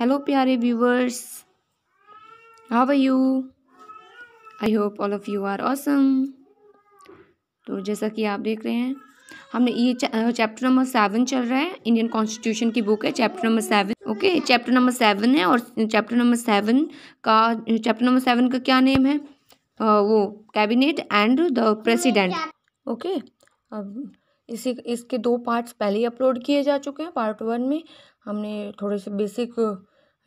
hello प्यारे viewers how you I hope all of you are awesome तो जैसा कि आप देख रहे हैं हमने ये चैप्टर नंबर सेवन चल रहा है इंडियन कॉन्स्टिट्यूशन की बुक है chapter number seven okay chapter number seven है और चैप्टर नंबर सेवन का चैप्टर नंबर सेवन का क्या नेम है आ, वो cabinet and the president okay अब इसी इसके दो पार्ट्स पहले ही अपलोड किए जा चुके हैं पार्ट वन में हमने थोड़े से बेसिक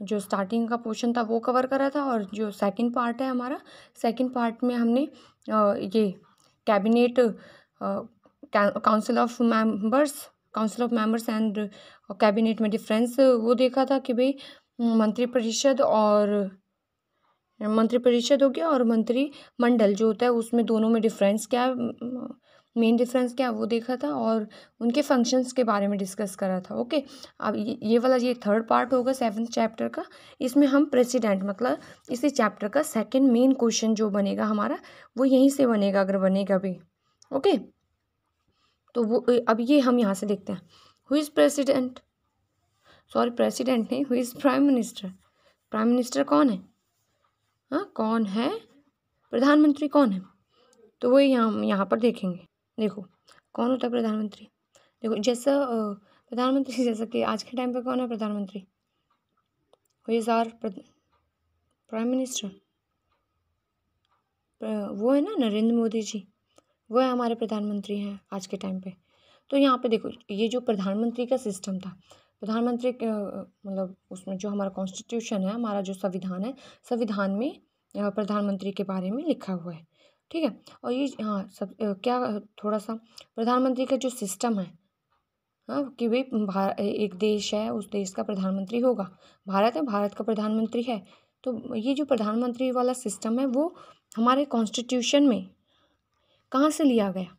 जो स्टार्टिंग का पोर्शन था वो कवर करा था और जो सेकंड पार्ट है हमारा सेकंड पार्ट में हमने ये cabinet council of members council of members and cabinet में डिफरेंस वो देखा था कि भाई मंत्रिपरिषद और मंत्रिपरिषद हो गया और मंत्रिमंडल जो होता है उसमें दोनों में डिफरेंस क्या है मेन डिफरेंस क्या वो देखा था और उनके फंक्शंस के बारे में डिस्कस करा था ओके अब ये, वाला ये थर्ड पार्ट होगा सेवन्थ चैप्टर का इसमें हम प्रेसिडेंट मतलब इसी चैप्टर का सेकंड मेन क्वेश्चन जो बनेगा हमारा वो यहीं से बनेगा अगर बनेगा भी ओके तो वो अब ये हम यहाँ से देखते हैं who is president sorry president नहीं who is prime minister prime minister कौन है हाँ कौन है प्रधानमंत्री कौन है तो वो यहाँ यहाँ पर देखेंगे देखो कौन होता है प्रधानमंत्री देखो जैसा प्रधानमंत्री जैसा कि आज के टाइम पे कौन है प्रधानमंत्री वो आर प्राइम मिनिस्टर वो है ना नरेंद्र मोदी जी वो है हमारे प्रधानमंत्री हैं आज के टाइम पे तो यहाँ पे देखो ये जो प्रधानमंत्री का सिस्टम था प्रधानमंत्री मतलब उसमें जो हमारा कॉन्स्टिट्यूशन है हमारा जो संविधान है संविधान में प्रधानमंत्री के बारे में लिखा हुआ है ठीक है और ये हाँ सब क्या थोड़ा सा प्रधानमंत्री का जो सिस्टम है हाँ कि भाई एक देश है उस देश का प्रधानमंत्री होगा भारत है भारत का प्रधानमंत्री है तो ये जो प्रधानमंत्री वाला सिस्टम है वो हमारे कॉन्स्टिट्यूशन में कहाँ से लिया गया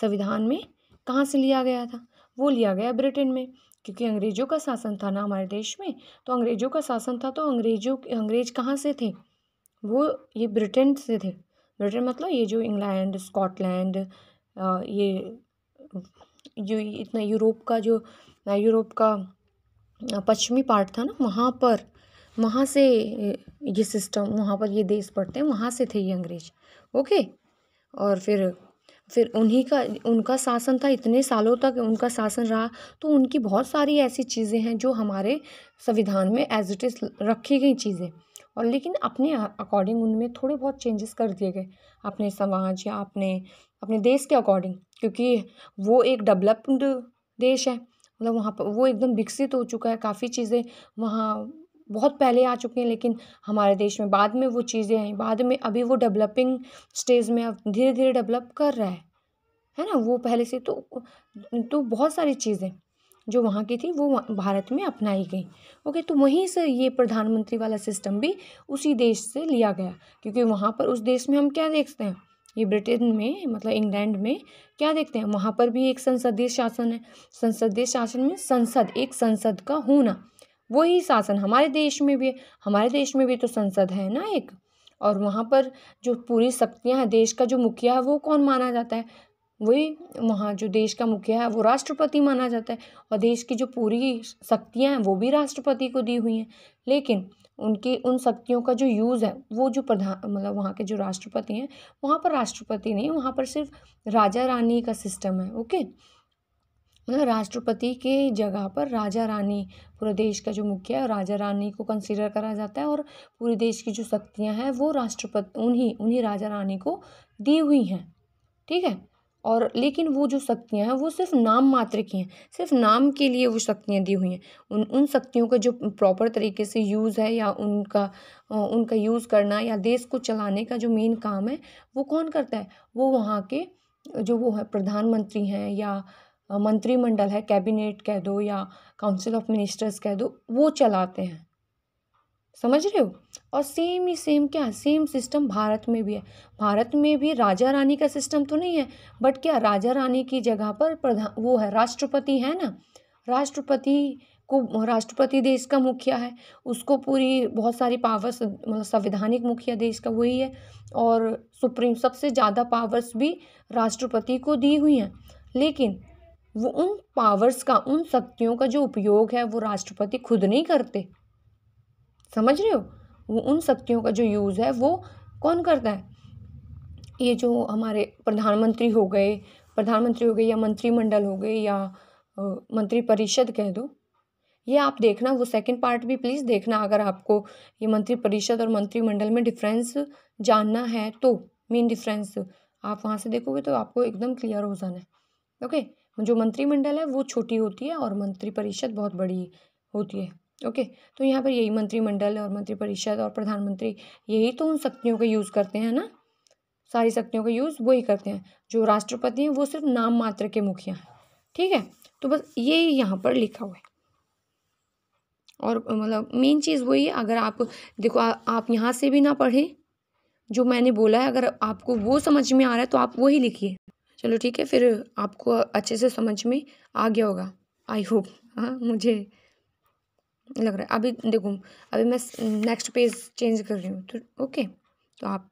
संविधान में कहाँ से लिया गया था वो लिया गया ब्रिटेन में क्योंकि अंग्रेज़ों का शासन था ना हमारे देश में तो अंग्रेज़ों का शासन था तो अंग्रेज़ों अंग्रेज कहाँ से थे वो ये ब्रिटेन से थे ब्रिटेन मतलब ये जो इंग्लैंड स्कॉटलैंड ये जो इतना यूरोप का जो यूरोप का पश्चिमी पार्ट था ना वहाँ पर वहाँ से ये सिस्टम वहाँ पर ये देश पड़ते हैं वहाँ से थे ये अंग्रेज ओके और फिर फिर उन्हीं का उनका शासन था इतने सालों तक उनका शासन रहा तो उनकी बहुत सारी ऐसी चीज़ें हैं जो हमारे संविधान में एज इट इज़ रखी गई चीज़ें और लेकिन अपने अकॉर्डिंग उनमें थोड़े बहुत चेंजेस कर दिए गए अपने समाज या अपने अपने देश के अकॉर्डिंग क्योंकि वो एक डेवलप्ड देश है मतलब वहाँ पर वो एकदम विकसित हो चुका है काफ़ी चीज़ें वहाँ बहुत पहले आ चुकी हैं लेकिन हमारे देश में बाद में वो चीज़ें आई बाद में अभी वो डेवलपिंग स्टेज में अब धीरे धीरे डेवलप कर रहा है है ना वो पहले से तो तो बहुत सारी चीज़ें जो वहाँ की थी वो भारत में अपनाई गई ओके तो वहीं से ये प्रधानमंत्री वाला सिस्टम भी उसी देश से लिया गया क्योंकि वहाँ पर उस देश में हम क्या देखते हैं ये ब्रिटेन में मतलब इंग्लैंड में क्या देखते हैं वहाँ पर भी एक संसदीय शासन है संसदीय शासन में संसद एक संसद का होना वही शासन हमारे देश में भी हमारे देश में भी तो संसद है ना एक और वहाँ पर जो पूरी शक्तियाँ हैं देश का जो मुखिया है वो कौन माना जाता है वही वहाँ जो देश का मुखिया है वो राष्ट्रपति माना जाता है और देश की जो पूरी शक्तियाँ हैं वो भी राष्ट्रपति को दी हुई हैं लेकिन उनकी उन शक्तियों का जो यूज़ है वो जो प्रधान मतलब वहाँ के जो राष्ट्रपति हैं वहाँ पर राष्ट्रपति नहीं वहाँ पर सिर्फ राजा रानी का सिस्टम है ओके मतलब राष्ट्रपति के जगह पर राजा रानी पूरे देश का जो मुखिया है राजा रानी को कंसीडर करा जाता है और पूरे देश की जो शक्तियाँ हैं वो राष्ट्रपति उन्हीं उन्हीं राजा रानी को दी हुई हैं ठीक है और लेकिन वो जो शक्तियाँ हैं वो सिर्फ नाम मात्र की हैं सिर्फ नाम के लिए वो शक्तियाँ दी हुई हैं उन उन शक्तियों का जो प्रॉपर तरीके से यूज़ है या उनका उनका यूज़ करना या देश को चलाने का जो मेन काम है वो कौन करता है वो वहाँ के जो वो है प्रधानमंत्री हैं या मंत्रिमंडल है कैबिनेट कह दो या काउंसिल ऑफ मिनिस्टर्स कह दो वो चलाते हैं समझ रहे हो और सेम ही सेम क्या सेम सिस्टम भारत में भी है भारत में भी राजा रानी का सिस्टम तो नहीं है बट क्या राजा रानी की जगह पर प्रधान वो है राष्ट्रपति है ना राष्ट्रपति को राष्ट्रपति देश का मुखिया है उसको पूरी बहुत सारी पावर्स मतलब संवैधानिक मुखिया देश का वही है और सुप्रीम सबसे ज़्यादा पावर्स भी राष्ट्रपति को दी हुई हैं लेकिन वो उन पावर्स का उन शक्तियों का जो उपयोग है वो राष्ट्रपति खुद नहीं करते समझ रहे हो वो उन शक्तियों का जो यूज़ है वो कौन करता है ये जो हमारे प्रधानमंत्री हो गए प्रधानमंत्री हो गए या मंत्रिमंडल हो गए या मंत्रिपरिषद कह दो ये आप देखना वो सेकंड पार्ट भी प्लीज़ देखना अगर आपको ये मंत्रिपरिषद और मंत्रिमंडल में डिफरेंस जानना है तो मेन डिफरेंस आप वहाँ से देखोगे तो आपको एकदम क्लियर हो जाना है ओके जो मंत्रिमंडल है वो छोटी होती है और मंत्रिपरिषद बहुत बड़ी होती है ओके okay, तो यहाँ पर यही मंत्रिमंडल और मंत्रिपरिषद और प्रधानमंत्री यही तो उन शक्तियों का यूज़ करते हैं ना सारी शक्तियों का यूज़ वही करते हैं जो राष्ट्रपति हैं वो सिर्फ नाम मात्र के मुखिया हैं ठीक है तो बस ये यहाँ पर लिखा हुआ है और मतलब मेन चीज़ वही है अगर आप देखो आ, आप यहाँ से भी ना पढ़ें जो मैंने बोला है अगर आपको वो समझ में आ रहा है तो आप वही लिखिए चलो ठीक है फिर आपको अच्छे से समझ में आ गया होगा आई होप हाँ मुझे लग रहा है अभी देखो अभी मैं नेक्स्ट पेज चेंज कर रही हूँ तो ओके तो आप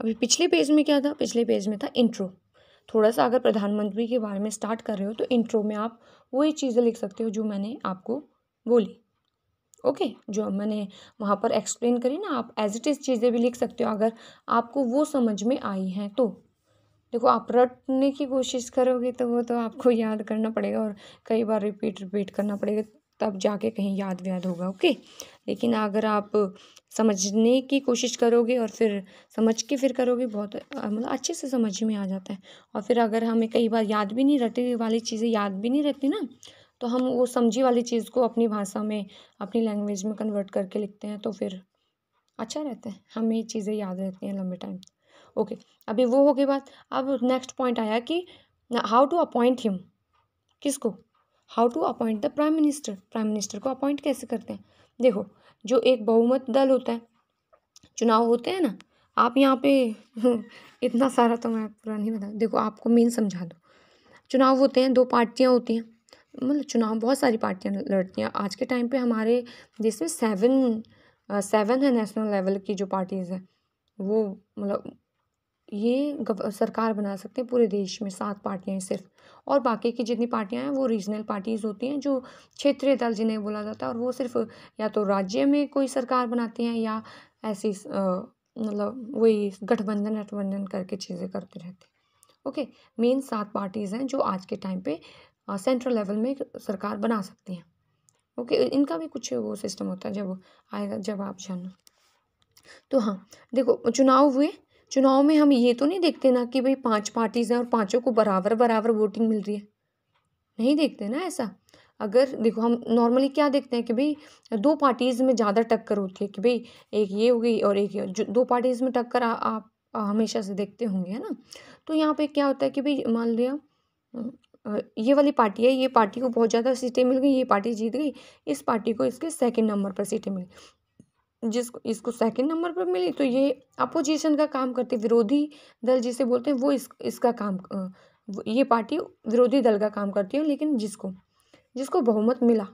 अभी पिछले पेज में क्या था पिछले पेज में था इंट्रो थोड़ा सा अगर प्रधानमंत्री के बारे में स्टार्ट कर रहे हो तो इंट्रो में आप वही चीज़ें लिख सकते हो जो मैंने आपको बोली ओके okay, जो मैंने वहाँ पर एक्सप्लेन करी ना आप एज इट इज़ चीज़ें भी लिख सकते हो अगर आपको वो समझ में आई हैं तो देखो आप रटने की कोशिश करोगे तो वो तो आपको याद करना पड़ेगा और कई बार रिपीट रिपीट करना पड़ेगा तब जाके कहीं याद व्याद होगा ओके लेकिन अगर आप समझने की कोशिश करोगे और फिर समझ के फिर करोगे बहुत मतलब अच्छे से समझ में आ जाता है और फिर अगर हमें कई बार याद भी नहीं रहती वाली चीज़ें याद भी नहीं रहती ना तो हम वो समझी वाली चीज़ को अपनी भाषा में अपनी लैंग्वेज में कन्वर्ट करके लिखते हैं तो फिर अच्छा रहता है हमें चीज़ें याद रहती हैं लंबे टाइम ओके अभी वो हो गई बात अब नेक्स्ट पॉइंट आया कि हाउ टू अपॉइंट हिम किसको how to appoint the prime minister prime minister को अपॉइंट कैसे करते हैं देखो जो एक बहुमत दल होता है चुनाव होते हैं ना आप यहाँ पे इतना सारा तो मैं पूरा नहीं बता देखो आपको मेन समझा दो चुनाव होते हैं दो पार्टियाँ होती हैं मतलब चुनाव बहुत सारी पार्टियाँ लड़ती हैं आज के टाइम पे हमारे देश में सेवन सेवन है नेशनल लेवल की जो पार्टीज़ हैं वो मतलब ये गव सरकार बना सकते हैं पूरे देश में सात पार्टियाँ सिर्फ और बाकी की जितनी पार्टियाँ हैं वो रीजनल पार्टीज़ होती हैं जो क्षेत्रीय दल जिन्हें बोला जाता है और वो सिर्फ या तो राज्य में कोई सरकार बनाती हैं या ऐसी मतलब वही गठबंधन गठबंधन करके चीज़ें करते रहते हैं ओके मेन सात पार्टीज़ हैं जो आज के टाइम पर सेंट्रल लेवल में सरकार बना सकती हैं ओके okay, इनका भी कुछ वो सिस्टम होता है जब आएगा जब आप जानो तो हाँ देखो चुनाव हुए चुनाव में हम ये तो नहीं देखते ना कि भाई पांच पार्टीज़ हैं और पांचों को बराबर बराबर वोटिंग मिल रही है नहीं देखते ना ऐसा अगर देखो हम नॉर्मली क्या देखते हैं कि भाई दो पार्टीज़ में ज़्यादा टक्कर होती है कि भाई एक ये हो गई और एक ये जो दो पार्टीज़ में टक्कर आप हमेशा से देखते होंगे है ना तो यहाँ पे क्या होता है कि भाई मान लिया ये वाली पार्टी है ये पार्टी को बहुत ज़्यादा सीटें मिल गई ये पार्टी जीत गई इस पार्टी को इसके सेकंड नंबर पर सीटें मिली जिस इसको सेकंड नंबर पर मिली तो ये अपोजिशन का काम करती विरोधी दल जिसे बोलते हैं वो इस इसका काम ये पार्टी विरोधी दल का काम करती है लेकिन जिसको जिसको बहुमत मिला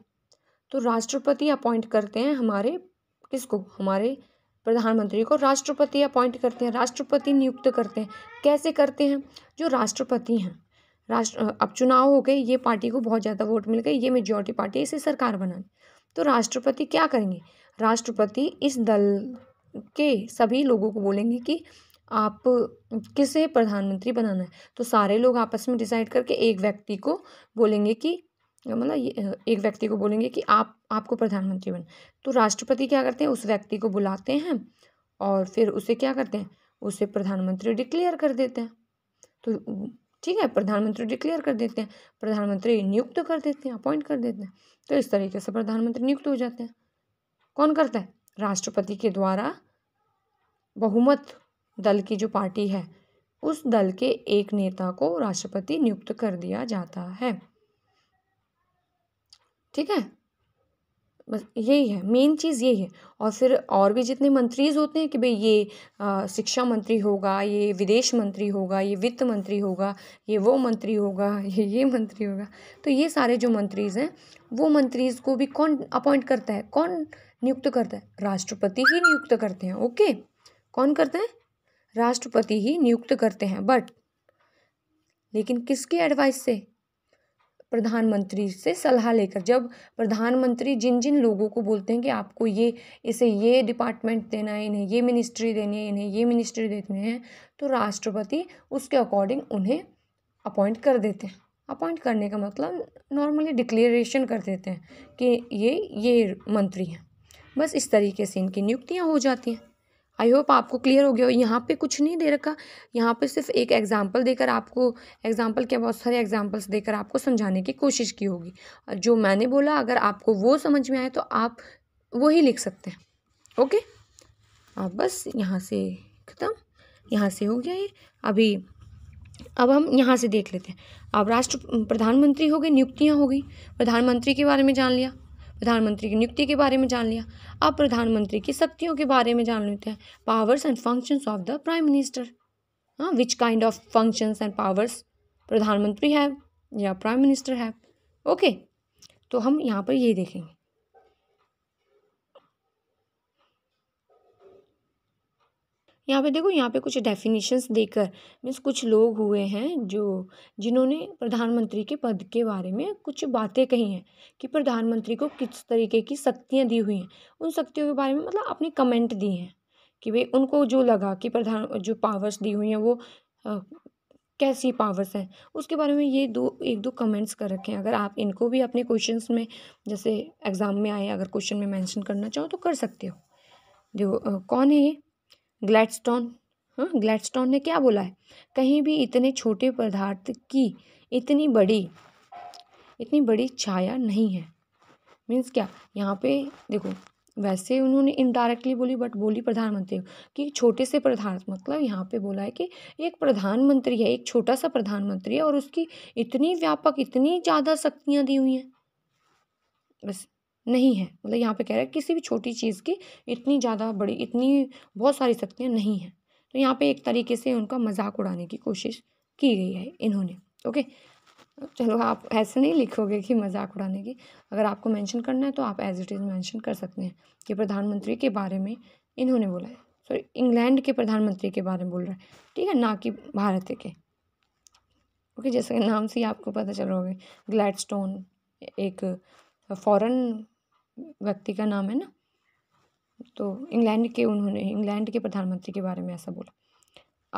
तो राष्ट्रपति अपॉइंट करते हैं हमारे किसको हमारे प्रधानमंत्री को राष्ट्रपति अपॉइंट करते हैं राष्ट्रपति नियुक्त करते हैं कैसे करते हैं जो राष्ट्रपति हैं राष्ट्र अब चुनाव हो गए ये पार्टी को बहुत ज़्यादा वोट मिल गए ये मेजोरिटी पार्टी इसे सरकार बनानी तो राष्ट्रपति क्या करेंगे राष्ट्रपति इस दल के सभी लोगों को बोलेंगे कि आप किसे प्रधानमंत्री बनाना है तो सारे लोग आपस में डिसाइड करके एक व्यक्ति को बोलेंगे कि मतलब एक व्यक्ति को बोलेंगे कि आप आपको प्रधानमंत्री बन तो राष्ट्रपति क्या करते हैं उस व्यक्ति को बुलाते हैं और फिर उसे क्या करते हैं उसे प्रधानमंत्री डिक्लेयर कर देते हैं तो ठीक है प्रधानमंत्री डिक्लेयर कर देते हैं प्रधानमंत्री नियुक्त कर देते हैं अपॉइंट कर देते हैं तो इस तरीके से प्रधानमंत्री नियुक्त हो जाते हैं कौन करता है राष्ट्रपति के द्वारा बहुमत दल की जो पार्टी है उस दल के एक नेता को राष्ट्रपति नियुक्त कर दिया जाता है ठीक है बस यही है मेन चीज़ यही है और फिर और भी जितने मंत्रीज होते हैं कि भाई ये आ, शिक्षा मंत्री होगा ये विदेश मंत्री होगा ये वित्त मंत्री होगा ये वो मंत्री होगा ये ये मंत्री होगा तो ये सारे जो मंत्रीज हैं वो मंत्रीज को भी कौन अपॉइंट करता है कौन नियुक्त करता है राष्ट्रपति ही नियुक्त करते हैं ओके कौन करते हैं राष्ट्रपति ही नियुक्त करते हैं बट लेकिन किसकी एडवाइस से प्रधानमंत्री से सलाह लेकर जब प्रधानमंत्री जिन जिन लोगों को बोलते हैं कि आपको ये इसे ये डिपार्टमेंट देना है इन्हें ये मिनिस्ट्री देनी है इन्हें ये मिनिस्ट्री देनी है तो राष्ट्रपति उसके अकॉर्डिंग उन्हें अपॉइंट कर देते हैं अपॉइंट करने का मतलब नॉर्मली डिक्लेरेशन कर देते हैं कि ये ये मंत्री हैं बस इस तरीके से इनकी नियुक्तियाँ हो जाती हैं आई होप आपको क्लियर हो गया यहाँ पे कुछ नहीं दे रखा यहाँ पे सिर्फ एक एग्जांपल देकर आपको एग्जांपल क्या बहुत सारे एग्जांपल्स देकर आपको समझाने की कोशिश की होगी और जो मैंने बोला अगर आपको वो समझ में आए तो आप वही लिख सकते हैं ओके आप बस यहाँ से ख़त्म यहाँ से हो गया ये अभी अब हम यहाँ से देख लेते हैं अब राष्ट्र प्रधानमंत्री हो गए नियुक्तियाँ हो गई प्रधानमंत्री के बारे में जान लिया प्रधानमंत्री की नियुक्ति के बारे में जान लिया अब प्रधानमंत्री की शक्तियों के बारे में जान लेते हैं powers and functions of the prime minister हाँ which kind of functions and powers प्रधानमंत्री है या प्राइम मिनिस्टर है ओके तो हम यहाँ पर ये देखेंगे यहाँ पे देखो यहाँ पे कुछ डेफिनेशंस देकर मीन्स कुछ लोग हुए हैं जो जिन्होंने प्रधानमंत्री के पद के बारे में कुछ बातें कही हैं कि प्रधानमंत्री को किस तरीके की शक्तियाँ दी हुई हैं उन शक्तियों के बारे में मतलब अपने कमेंट दिए हैं कि भाई उनको जो लगा कि प्रधान जो पावर्स दी हुई हैं वो आ, कैसी पावर्स हैं उसके बारे में ये दो एक दो कमेंट्स कर रखे हैं अगर आप इनको भी अपने क्वेश्चंस में जैसे एग्ज़ाम में आए अगर क्वेश्चन में मेंशन करना चाहो तो कर सकते हो जो कौन है ये ग्लैडस्टोन हाँ ग्लैडस्टोन ने क्या बोला है कहीं भी इतने छोटे पदार्थ की इतनी बड़ी इतनी बड़ी छाया नहीं है मीन्स क्या यहाँ पे देखो वैसे उन्होंने इनडायरेक्टली बोली बट बोली प्रधानमंत्री कि छोटे से प्रधान मतलब यहाँ पे बोला है कि एक प्रधानमंत्री है एक छोटा सा प्रधानमंत्री है और उसकी इतनी व्यापक इतनी ज़्यादा शक्तियाँ दी हुई हैं बस नहीं है मतलब यहाँ पे कह रहा है किसी भी छोटी चीज़ की इतनी ज़्यादा बड़ी इतनी बहुत सारी शक्तियाँ नहीं हैं तो यहाँ पे एक तरीके से उनका मजाक उड़ाने की कोशिश की गई है इन्होंने ओके चलो आप ऐसे नहीं लिखोगे कि मजाक उड़ाने की अगर आपको मैंशन करना है तो आप एज इट इज़ मैंशन कर सकते हैं कि प्रधानमंत्री के बारे में इन्होंने बोला है सॉरी इंग्लैंड के प्रधानमंत्री के बारे में बोल रहा है ठीक है ना कि भारत के ओके जैसे नाम से ही आपको पता चल रहा होगा ग्लैडस्टोन एक फॉरेन व्यक्ति का नाम है ना तो इंग्लैंड के उन्होंने इंग्लैंड के प्रधानमंत्री के बारे में ऐसा बोला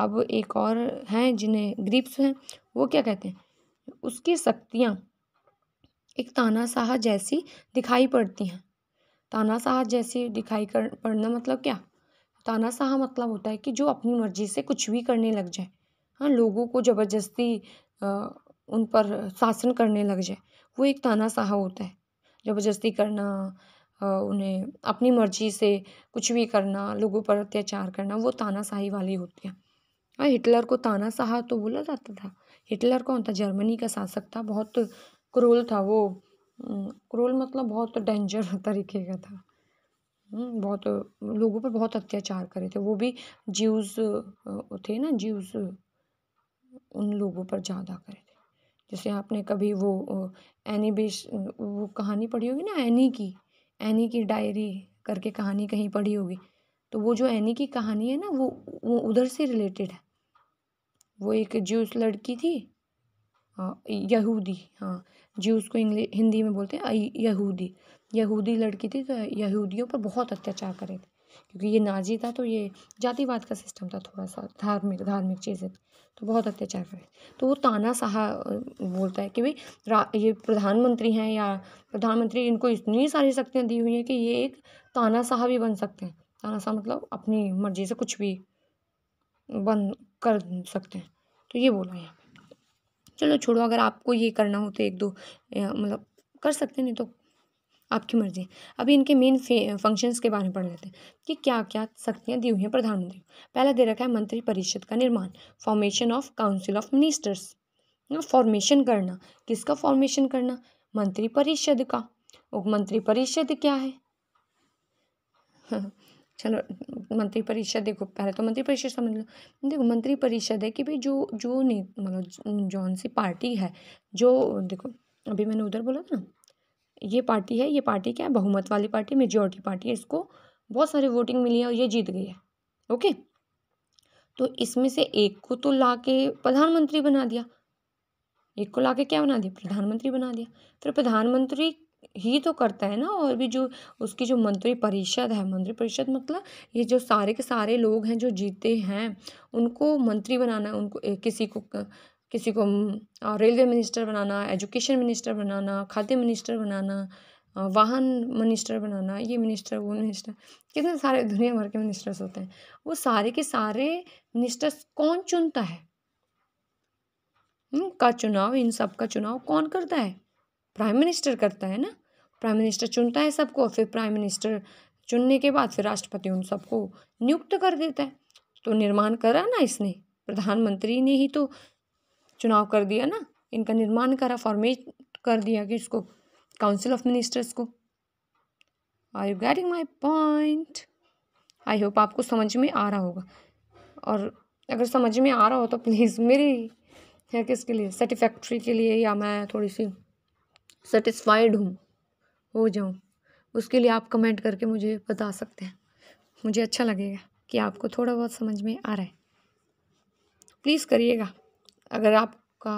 अब एक और हैं जिन्हें ग्रीप्स हैं वो क्या कहते हैं उसकी शक्तियाँ एक तानाशाह जैसी दिखाई पड़ती हैं तानाशाह जैसी दिखाई कर पड़ना मतलब क्या तानाशाह मतलब होता है कि जो अपनी मर्जी से कुछ भी करने लग जाए हाँ लोगों को ज़बरदस्ती उन पर शासन करने लग जाए वो एक तानाशाह होता है ज़बरदस्ती करना उन्हें अपनी मर्ज़ी से कुछ भी करना लोगों पर अत्याचार करना वो तानाशाही वाली होती है और हाँ, हिटलर को तानाशाह तो बोला जाता था हिटलर कौन था जर्मनी का शासक था बहुत क्रोल था वो क्रोल मतलब बहुत डेंजर तरीके का था बहुत लोगों पर बहुत अत्याचार करे थे वो भी ज्यूज़ थे ना ज्यूज़ उन लोगों पर ज़्यादा करे थे जैसे आपने कभी वो एनी बेस वो कहानी पढ़ी होगी ना एनी की एनी की डायरी करके कहानी कहीं पढ़ी होगी तो वो जो एनी की कहानी है ना वो वो उधर से रिलेटेड है वो एक ज्यूस लड़की थी यहूदी हाँ ज्यूस को इंग्लिश हिंदी में बोलते हैं यहूदी यहूदी लड़की थी तो यहूदियों पर बहुत अत्याचार करे थे क्योंकि ये नाजी था तो ये जातिवाद का सिस्टम था थोड़ा सा धार्मिक धार्मिक चीज़ें तो बहुत अत्याचार करे तो वो ताना साहा बोलता है कि भाई ये प्रधानमंत्री हैं या प्रधानमंत्री इनको इतनी सारी शक्तियाँ दी हुई हैं कि ये एक ताना साहा भी बन सकते हैं ताना साहा मतलब अपनी मर्जी से कुछ भी बन कर सकते हैं तो ये बोला यहाँ चलो छोड़ो अगर आपको ये करना हो तो एक दो मतलब कर सकते नहीं तो आपकी मर्जी अभी इनके मेन फंक्शंस के बारे में पढ़ लेते हैं कि क्या क्या शक्तियाँ दी हुई हैं प्रधानमंत्री पहला दे रखा है मंत्री परिषद का निर्माण formation of council of ministers formation करना किसका फॉर्मेशन करना मंत्री परिषद का उप मंत्री परिषद क्या है चलो मंत्री परिषद देखो पहले तो मंत्री परिषद समझ लो देखो मंत्री परिषद है कि भाई जो जो नहीं मतलब जौन सी पार्टी है जो देखो अभी मैंने उधर बोला था ना ये पार्टी है ये पार्टी क्या है बहुमत वाली पार्टी मेजोरिटी पार्टी है इसको बहुत सारी वोटिंग मिली है और ये जीत गई है ओके तो इसमें से एक को तो ला के प्रधानमंत्री बना दिया एक को ला के क्या बना दिया प्रधानमंत्री बना दिया फिर प्रधानमंत्री ही तो करता है ना और भी जो उसकी जो मंत्री परिषद है मंत्री परिषद मतलब ये जो सारे के सारे लोग हैं जो जीते हैं उनको मंत्री बनाना है उनको किसी को किसी को रेलवे मिनिस्टर बनाना एजुकेशन मिनिस्टर बनाना खाद्य मिनिस्टर बनाना वाहन मिनिस्टर बनाना ये मिनिस्टर वो मिनिस्टर कितने सारे दुनिया भर के मिनिस्टर्स होते हैं वो सारे के सारे मिनिस्टर्स कौन चुनता है का चुनाव इन सब का चुनाव कौन करता है प्राइम मिनिस्टर करता है ना प्राइम मिनिस्टर चुनता है सबको फिर प्राइम मिनिस्टर चुनने के बाद फिर राष्ट्रपति उन सबको नियुक्त कर देता है तो निर्माण करा ना इसने प्रधानमंत्री ने ही तो चुनाव कर दिया ना इनका निर्माण करा फॉर्मेट कर दिया कि इसको काउंसिल ऑफ मिनिस्टर्स को are you getting my point I hope आपको समझ में आ रहा होगा और अगर समझ में आ रहा हो तो प्लीज़ मेरी है किसके लिए सेटिस्फैक्ट्री के लिए या मैं थोड़ी सी सेटिस्फाइड हूँ हो जाऊँ उसके लिए आप कमेंट करके मुझे बता सकते हैं मुझे अच्छा लगेगा कि आपको थोड़ा बहुत समझ में आ रहा है प्लीज़ करिएगा अगर आपका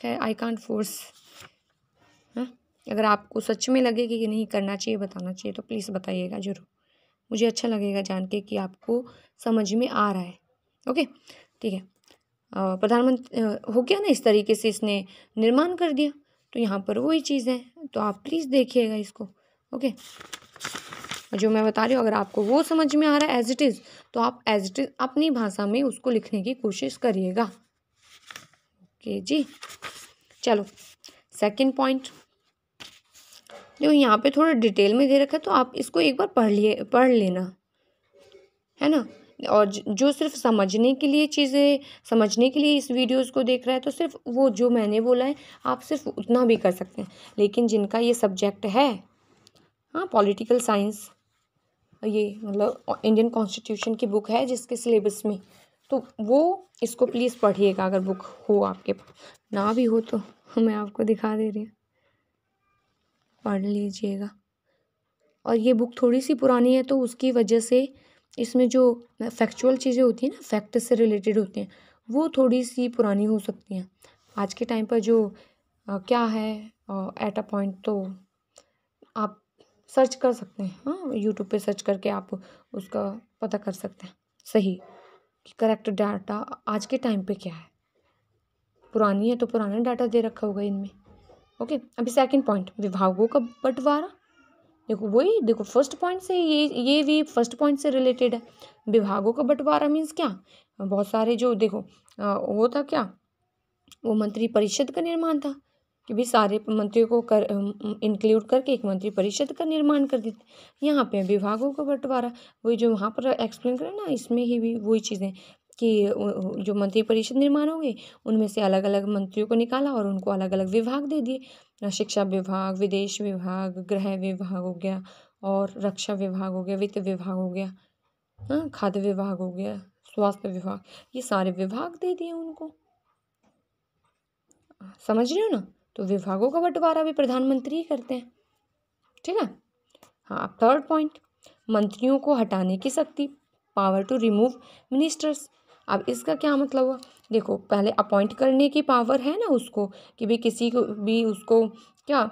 खैर आई कॉन्ट फोर्स अगर आपको सच में लगे कि नहीं करना चाहिए बताना चाहिए तो प्लीज़ बताइएगा ज़रूर मुझे अच्छा लगेगा जान के कि आपको समझ में आ रहा है ओके ठीक है प्रधानमंत्री हो गया ना इस तरीके से इसने निर्माण कर दिया तो यहाँ पर वही चीज़ है तो आप प्लीज़ देखिएगा इसको ओके जो मैं बता रही हूँ अगर आपको वो समझ में आ रहा है एज इट इज़ तो आप एज इट इज़ अपनी भाषा में उसको लिखने की कोशिश करिएगा ओके जी चलो सेकंड पॉइंट जो यहाँ पे थोड़ा डिटेल में दे रखा है तो आप इसको एक बार पढ़ लिए पढ़ लेना है ना और जो सिर्फ समझने के लिए चीज़ें समझने के लिए इस वीडियोस को देख रहा है तो सिर्फ वो जो मैंने बोला है आप सिर्फ उतना भी कर सकते हैं लेकिन जिनका ये सब्जेक्ट है हाँ पॉलिटिकल साइंस ये मतलब इंडियन कॉन्स्टिट्यूशन की बुक है जिसके सिलेबस में तो वो इसको प्लीज़ पढ़िएगा अगर बुक हो आपके पास ना भी हो तो मैं आपको दिखा दे रही हूँ पढ़ लीजिएगा और ये बुक थोड़ी सी पुरानी है तो उसकी वजह से इसमें जो फैक्चुअल चीज़ें होती हैं ना फैक्ट से रिलेटेड होती हैं वो थोड़ी सी पुरानी हो सकती हैं आज के टाइम पर जो आ, क्या है एट अ पॉइंट तो आप सर्च कर सकते हैं हाँ यूट्यूब पे सर्च करके आप उसका पता कर सकते हैं सही कि करेक्ट डाटा आज के टाइम पे क्या है पुरानी है तो पुराना डाटा दे रखा होगा इनमें ओके अभी सेकंड पॉइंट विभागों का बंटवारा देखो वही देखो फर्स्ट पॉइंट से ये ये भी फर्स्ट पॉइंट से रिलेटेड है विभागों का बंटवारा मीन्स क्या बहुत सारे जो देखो वो था क्या वो मंत्री परिषद का निर्माण था भी सारे मंत्रियों को कर इंक्लूड करके एक मंत्री परिषद का निर्माण कर देते यहाँ पे विभागों का बंटवारा वही जो वहाँ पर एक्सप्लेन करें ना इसमें ही भी वही चीज़ें कि जो मंत्री परिषद निर्माण होंगे उनमें से अलग अलग मंत्रियों को निकाला और उनको अलग अलग विभाग दे दिए शिक्षा विभाग विदेश विभाग गृह विभाग हो गया और रक्षा विभाग हो गया वित्त विभाग हो गया हाँ खाद्य विभाग हो गया स्वास्थ्य विभाग ये सारे विभाग दे दिए उनको समझ रहे हो ना तो विभागों का बंटवारा भी प्रधानमंत्री ही करते हैं ठीक है हाँ थर्ड पॉइंट मंत्रियों को हटाने की शक्ति पावर टू रिमूव मिनिस्टर्स अब इसका क्या मतलब हुआ देखो पहले अपॉइंट करने की पावर है ना उसको कि भाई किसी को भी उसको क्या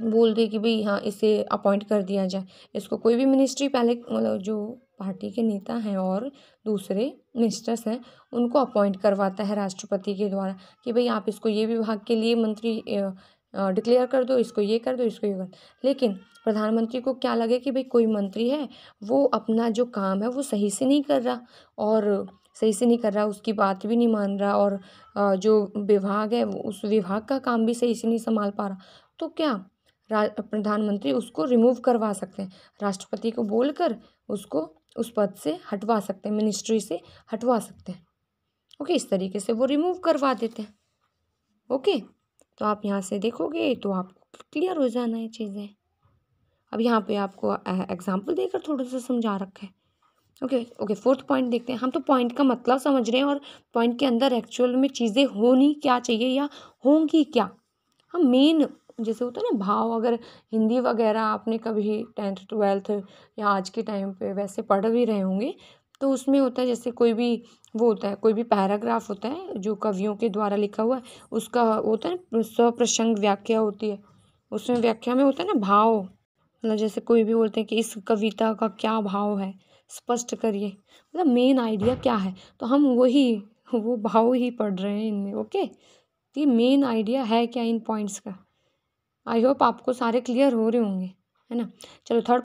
बोल दे कि भाई हाँ इसे अपॉइंट कर दिया जाए इसको कोई भी मिनिस्ट्री पहले मतलब जो पार्टी के नेता हैं और दूसरे मिनिस्टर्स हैं उनको अपॉइंट करवाता है राष्ट्रपति के द्वारा कि भाई आप इसको ये विभाग के लिए मंत्री डिक्लेयर कर दो इसको ये कर दो इसको ये कर लेकिन प्रधानमंत्री को क्या लगे कि भाई कोई मंत्री है वो अपना जो काम है वो सही से नहीं कर रहा और सही से नहीं कर रहा उसकी बात भी नहीं मान रहा और जो विभाग है उस विभाग का काम भी सही से नहीं संभाल पा रहा तो क्या प्रधानमंत्री उसको रिमूव करवा सकते हैं राष्ट्रपति को बोलकर उसको उस पद से हटवा सकते हैं मिनिस्ट्री से हटवा सकते हैं ओके इस तरीके से वो रिमूव करवा देते हैं ओके तो आप यहाँ से देखोगे तो आपको क्लियर हो जाना है चीज़ें अब यहाँ पे आपको एग्जाम्पल देकर थोड़ा सा समझा रखा है ओके ओके फोर्थ पॉइंट देखते हैं हम तो पॉइंट का मतलब समझ रहे हैं और पॉइंट के अंदर एक्चुअल में चीज़ें होनी क्या चाहिए या होंगी क्या हम मेन जैसे होता है ना भाव अगर हिंदी वगैरह आपने कभी टेंथ ट्वेल्थ या आज के टाइम पे वैसे पढ़ भी रहे होंगे तो उसमें होता है जैसे कोई भी वो होता है कोई भी पैराग्राफ होता है जो कवियों के द्वारा लिखा हुआ है उसका होता है स्वप्रसंग व्याख्या होती है उसमें व्याख्या में होता है ना भाव मतलब जैसे कोई भी बोलते हैं कि इस कविता का क्या भाव है स्पष्ट करिए मतलब मेन आइडिया क्या है तो हम वही वो भाव ही पढ़ रहे हैं इनमें ओके ये मेन आइडिया है क्या इन पॉइंट्स का आई होप आपको सारे क्लियर हो रहे होंगे है ना चलो थर्ड